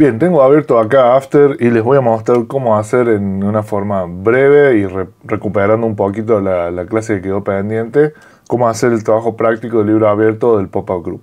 Bien, tengo abierto acá After y les voy a mostrar cómo hacer en una forma breve y recuperando un poquito la, clase que quedó pendiente, cómo hacer el trabajo práctico del libro abierto del Pop-Up Group.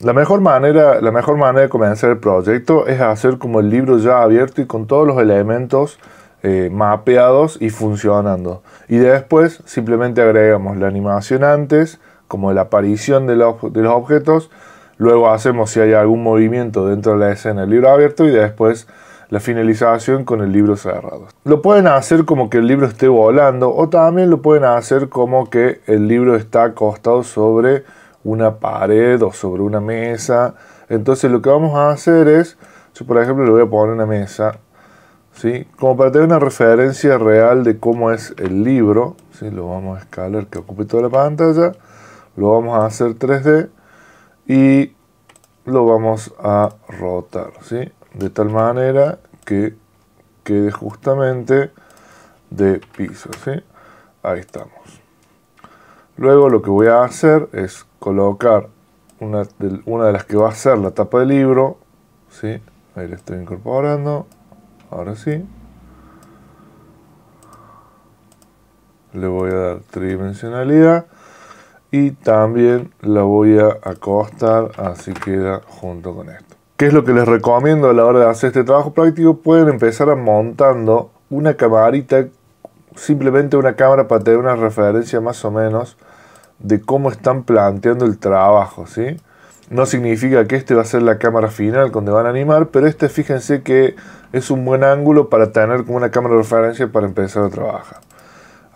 La mejor, manera, la mejor manera de comenzar el proyecto es hacer como el libro ya abierto y con todos los elementos eh, mapeados y funcionando. Y después simplemente agregamos la animación antes, como la aparición de los, de los objetos, Luego hacemos si hay algún movimiento dentro de la escena el libro abierto y después la finalización con el libro cerrado. Lo pueden hacer como que el libro esté volando o también lo pueden hacer como que el libro está acostado sobre una pared o sobre una mesa. Entonces lo que vamos a hacer es, yo por ejemplo le voy a poner una mesa, ¿sí? como para tener una referencia real de cómo es el libro. Lo vamos a escalar que ocupe toda la pantalla. Lo vamos a hacer 3D y lo vamos a rotar, De tal manera que quede justamente de piso, ¿sí? Ahí estamos. Luego lo que voy a hacer es colocar una de, las que va a ser la tapa del libro, Ahí le estoy incorporando, ahora sí. Le voy a dar tridimensionalidad y también la voy a acostar, así queda junto con esto. ¿Qué es lo que les recomiendo a la hora de hacer este trabajo práctico? Pueden empezar a montando una camarita, simplemente una cámara para tener una referencia más o menos de cómo están planteando el trabajo, ¿sí? No significa que este va a ser la cámara final donde van a animar, pero este fíjense que es un buen ángulo para tener como una cámara de referencia para empezar a trabajar.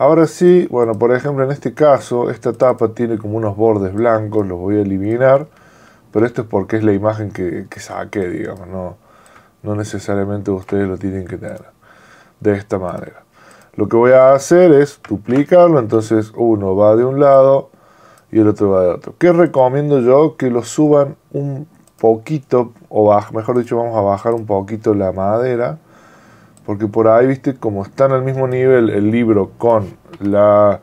Ahora sí, bueno, por ejemplo, en este caso, esta tapa tiene como unos bordes blancos, los voy a eliminar, pero esto es porque es la imagen que, saqué, digamos, no, no necesariamente ustedes lo tienen que tener de esta manera. Lo que voy a hacer es duplicarlo, entonces uno va de un lado y el otro va de otro. ¿Qué recomiendo yo? Que lo suban un poquito, o mejor dicho, vamos a bajar un poquito la madera porque por ahí, viste, como están al mismo nivel el libro con las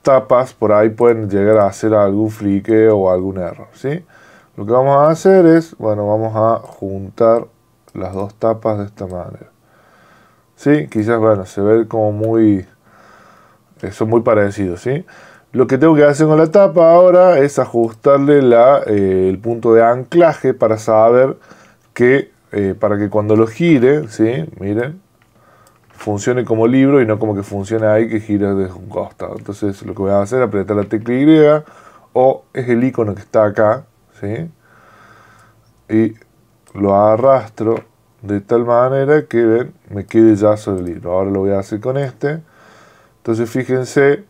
tapas, por ahí pueden llegar a hacer algún flique o algún error, ¿sí? Lo que vamos a hacer es, bueno, vamos a juntar las dos tapas de esta manera. ¿Sí? Quizás, bueno, se ve como muy... Eh, son muy parecidos, ¿sí? Lo que tengo que hacer con la tapa ahora es ajustarle la, eh, el punto de anclaje para saber que eh, para que cuando lo gire, ¿sí? Miren, funcione como libro y no como que funciona ahí que gira desde un costado. Entonces lo que voy a hacer es apretar la tecla Y o es el icono que está acá, ¿sí? Y lo arrastro de tal manera que ven, me quede ya sobre el libro. Ahora lo voy a hacer con este. Entonces fíjense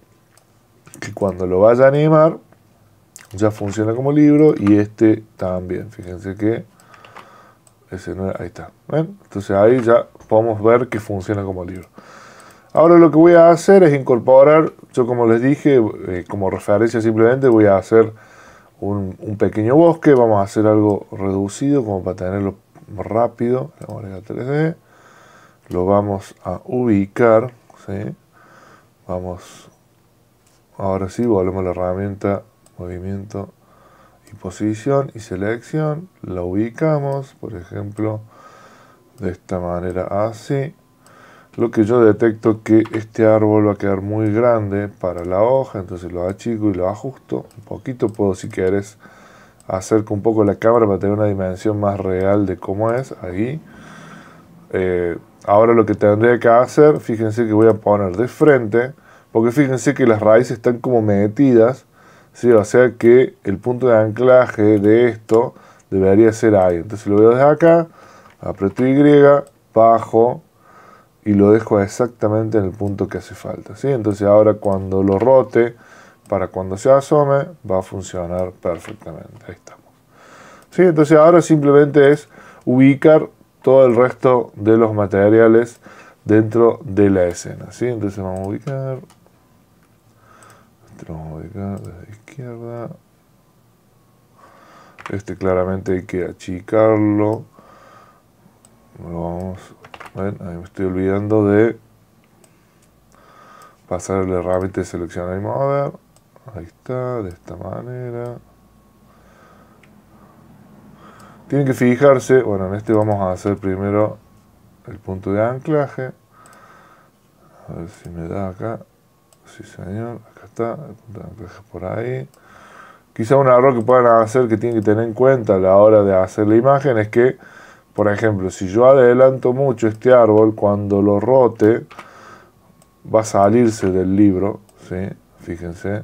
que cuando lo vaya a animar ya funciona como libro y este también. Fíjense que ahí está. Entonces ahí ya podemos ver que funciona como libro. Ahora lo que voy a hacer es incorporar, yo como les dije, eh, como referencia simplemente voy a hacer un, pequeño bosque, vamos a hacer algo reducido como para tenerlo rápido. Vamos a 3D, lo vamos a ubicar, vamos, ahora sí, volvemos a la herramienta, movimiento, posición y selección, la ubicamos, por ejemplo, de esta manera así. Lo que yo detecto que este árbol va a quedar muy grande para la hoja, entonces lo achico y lo ajusto un poquito. Puedo, si quieres, acerco un poco la cámara para tener una dimensión más real de cómo es ahí. Eh, ahora lo que tendría que hacer, fíjense que voy a poner de frente, porque fíjense que las raíces están como metidas ¿sí? O sea que el punto de anclaje de esto debería ser ahí. Entonces lo veo desde acá, aprieto Y, bajo y lo dejo exactamente en el punto que hace falta. ¿sí? Entonces ahora cuando lo rote, para cuando se asome, va a funcionar perfectamente. Ahí estamos. ¿Sí? Entonces ahora simplemente es ubicar todo el resto de los materiales dentro de la escena. ¿sí? Entonces vamos a ubicar de la izquierda. Este claramente hay que achicarlo. Lo vamos. bueno Ahí me estoy olvidando de pasar el herramienta de seleccionar y mover. Ahí está, de esta manera. tiene que fijarse, bueno, en este vamos a hacer primero el punto de anclaje. A ver si me da acá. Sí, señor. Acá está. por ahí. Quizá un error que puedan hacer que tienen que tener en cuenta a la hora de hacer la imagen es que, por ejemplo, si yo adelanto mucho este árbol, cuando lo rote, va a salirse del libro. ¿sí? Fíjense.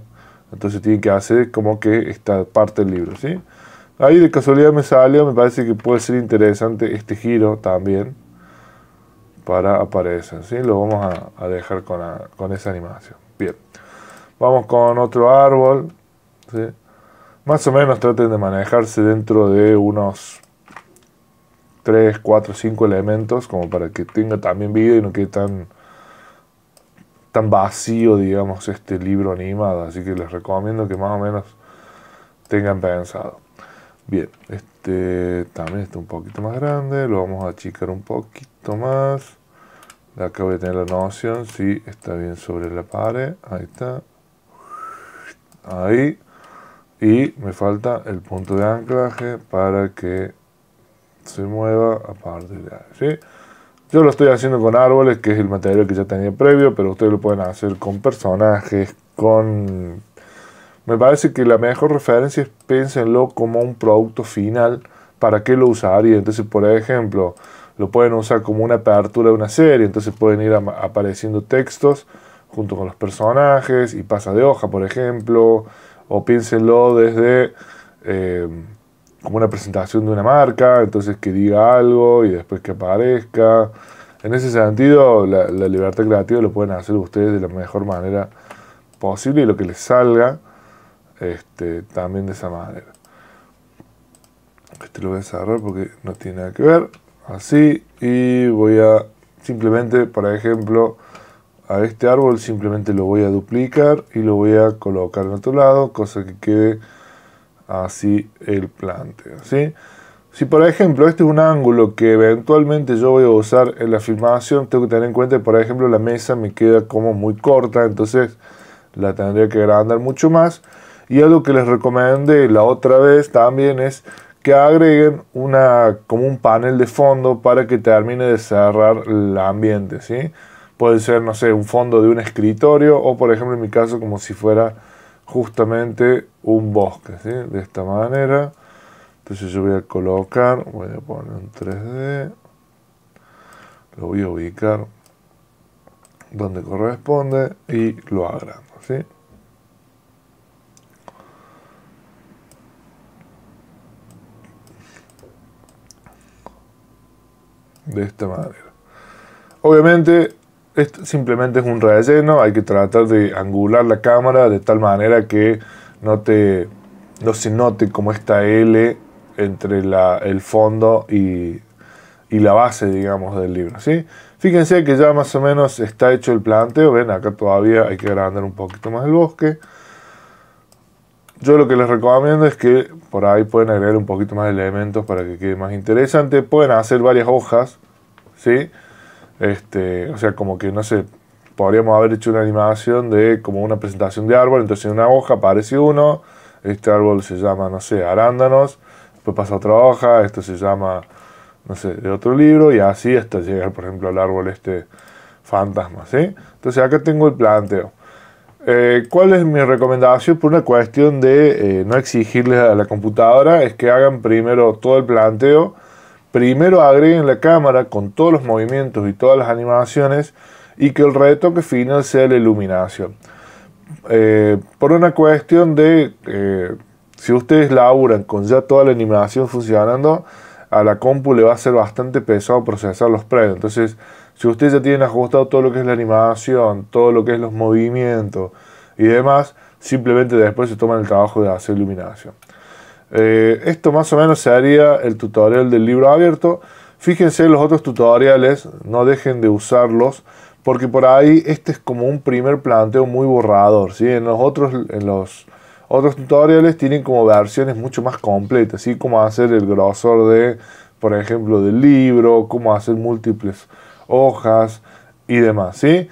Entonces tienen que hacer como que esta parte del libro. ¿sí? Ahí de casualidad me salió, me parece que puede ser interesante este giro también para aparecer. ¿sí? Lo vamos a, dejar con esa animación. Bien, Vamos con otro árbol. Más o menos traten de manejarse dentro de unos 3, 4, 5 elementos como para que tenga también vida y no quede tan, tan vacío, digamos, este libro animado. Así que les recomiendo que más o menos tengan pensado. Bien, este también está un poquito más grande, lo vamos a achicar un poquito más acá voy a tener la noción, sí, está bien sobre la pared, ahí está, ahí, y me falta el punto de anclaje para que se mueva aparte, de ahí, ¿sí? Yo lo estoy haciendo con árboles, que es el material que ya tenía previo, pero ustedes lo pueden hacer con personajes, con... Me parece que la mejor referencia es piénsenlo como un producto final, para qué lo usaría. Entonces, por ejemplo, lo pueden usar como una apertura de una serie, entonces pueden ir apareciendo textos junto con los personajes y pasa de hoja, por ejemplo, o piénsenlo desde eh, como una presentación de una marca, entonces que diga algo y después que aparezca. En ese sentido, la, libertad creativa lo pueden hacer ustedes de la mejor manera posible y lo que les salga este, también de esa manera. Este lo voy a cerrar porque no tiene nada que ver así y voy a simplemente, por ejemplo, a este árbol simplemente lo voy a duplicar y lo voy a colocar en otro lado, cosa que quede así el plante. ¿sí? Si por ejemplo este es un ángulo que eventualmente yo voy a usar en la filmación, tengo que tener en cuenta que por ejemplo la mesa me queda como muy corta, entonces la tendría que agrandar mucho más. Y algo que les recomendé la otra vez también es que agreguen una, como un panel de fondo para que termine de cerrar el ambiente. ¿sí? Puede ser, no sé, un fondo de un escritorio o, por ejemplo, en mi caso, como si fuera justamente un bosque. ¿sí? De esta manera. Entonces yo voy a colocar, voy a poner un 3D. Lo voy a ubicar donde corresponde y lo agrando. ¿sí? de esta manera. Obviamente, esto simplemente es un relleno, hay que tratar de angular la cámara de tal manera que no, no se note como esta L entre la, el fondo y, la base, digamos, del libro. ¿sí? Fíjense que ya más o menos está hecho el planteo, ven, acá todavía hay que agrandar un poquito más el bosque. Yo lo que les recomiendo es que por ahí pueden agregar un poquito más de elementos para que quede más interesante. Pueden hacer varias hojas ¿sí? Este, o sea, como que, no sé, podríamos haber hecho una animación de como una presentación de árbol, entonces en una hoja aparece uno, este árbol se llama, no sé, arándanos, después pasa otra hoja, esto se llama, no sé, de otro libro, y así hasta llegar, por ejemplo, al árbol este fantasma, ¿sí? Entonces acá tengo el planteo. Eh, ¿Cuál es mi recomendación? Por una cuestión de eh, no exigirles a la computadora, es que hagan primero todo el planteo, Primero agreguen la cámara con todos los movimientos y todas las animaciones y que el retoque final sea la iluminación. Eh, por una cuestión de eh, si ustedes laburan con ya toda la animación funcionando, a la compu le va a ser bastante pesado procesar los precios Entonces, si ustedes ya tienen ajustado todo lo que es la animación, todo lo que es los movimientos y demás, simplemente después se toman el trabajo de hacer iluminación. Eh, esto más o menos se haría el tutorial del libro abierto. Fíjense los otros tutoriales, no dejen de usarlos, porque por ahí este es como un primer planteo muy borrador. ¿sí? En, los otros, en los otros tutoriales tienen como versiones mucho más completas, Como como hacer el grosor de, por ejemplo, del libro, cómo hacer múltiples hojas y demás. ¿sí?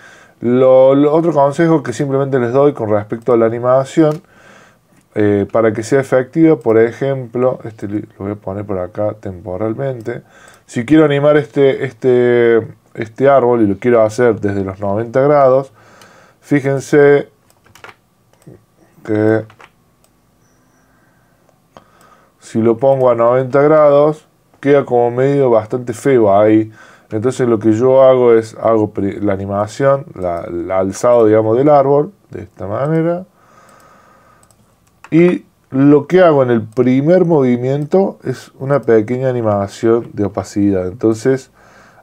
otro consejo que simplemente les doy con respecto a la animación eh, para que sea efectivo, por ejemplo, este lo voy a poner por acá temporalmente. Si quiero animar este, este, este árbol y lo quiero hacer desde los 90 grados, fíjense que si lo pongo a 90 grados, queda como medio bastante feo ahí. Entonces lo que yo hago es, hago la animación, el alzado, digamos, del árbol, de esta manera. Y lo que hago en el primer movimiento es una pequeña animación de opacidad. Entonces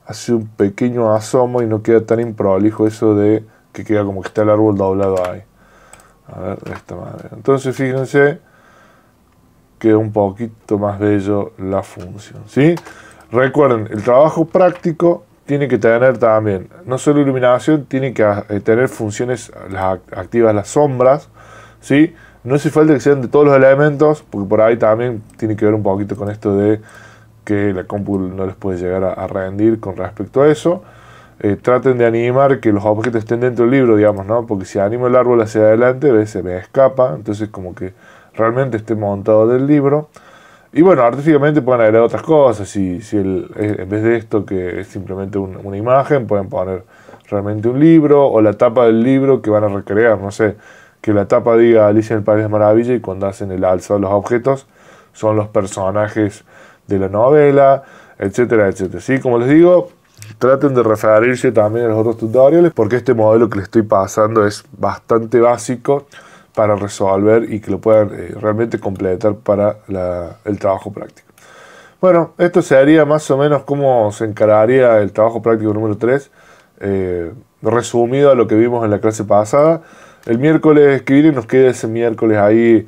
hace un pequeño asomo y no queda tan improbable eso de que queda como que está el árbol doblado ahí. A ver, esta manera. Entonces fíjense, queda un poquito más bello la función. ¿sí? Recuerden, el trabajo práctico tiene que tener también, no solo iluminación, tiene que eh, tener funciones activas las sombras. ¿sí? No hace falta que sean de todos los elementos, porque por ahí también tiene que ver un poquito con esto de que la compu no les puede llegar a, rendir con respecto a eso. Eh, traten de animar que los objetos estén dentro del libro, digamos, ¿no? Porque si animo el árbol hacia adelante, veces se me escapa, entonces como que realmente esté montado del libro. Y bueno, artísticamente pueden agregar otras cosas, si, si eh, en vez de esto que es simplemente una imagen, pueden poner realmente un libro o la tapa del libro que van a recrear, no sé, que la tapa diga Alicia en el País de Maravilla y cuando hacen el alza de los objetos son los personajes de la novela, etcétera, etcétera. ¿Sí? Como les digo, traten de referirse también a los otros tutoriales porque este modelo que les estoy pasando es bastante básico para resolver y que lo puedan eh, realmente completar para el trabajo práctico. Bueno, esto sería más o menos cómo se encararía el trabajo práctico número 3, eh, resumido a lo que vimos en la clase pasada. El miércoles que viene nos queda ese miércoles ahí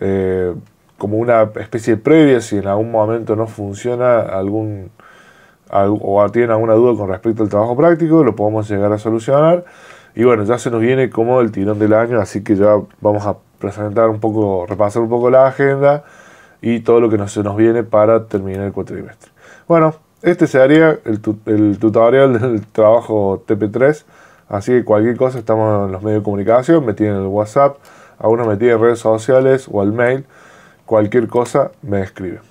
eh, como una especie de previa, si en algún momento no funciona algún o tienen alguna duda con respecto al trabajo práctico, lo podemos llegar a solucionar. Y bueno, ya se nos viene como el tirón del año, así que ya vamos a presentar un poco, repasar un poco la agenda y todo lo que nos, se nos viene para terminar el cuatrimestre. Bueno, este sería el, el tutorial del trabajo TP3. Así que cualquier cosa estamos en los medios de comunicación, me tienen el WhatsApp, a uno me redes sociales o al mail. Cualquier cosa me escribe.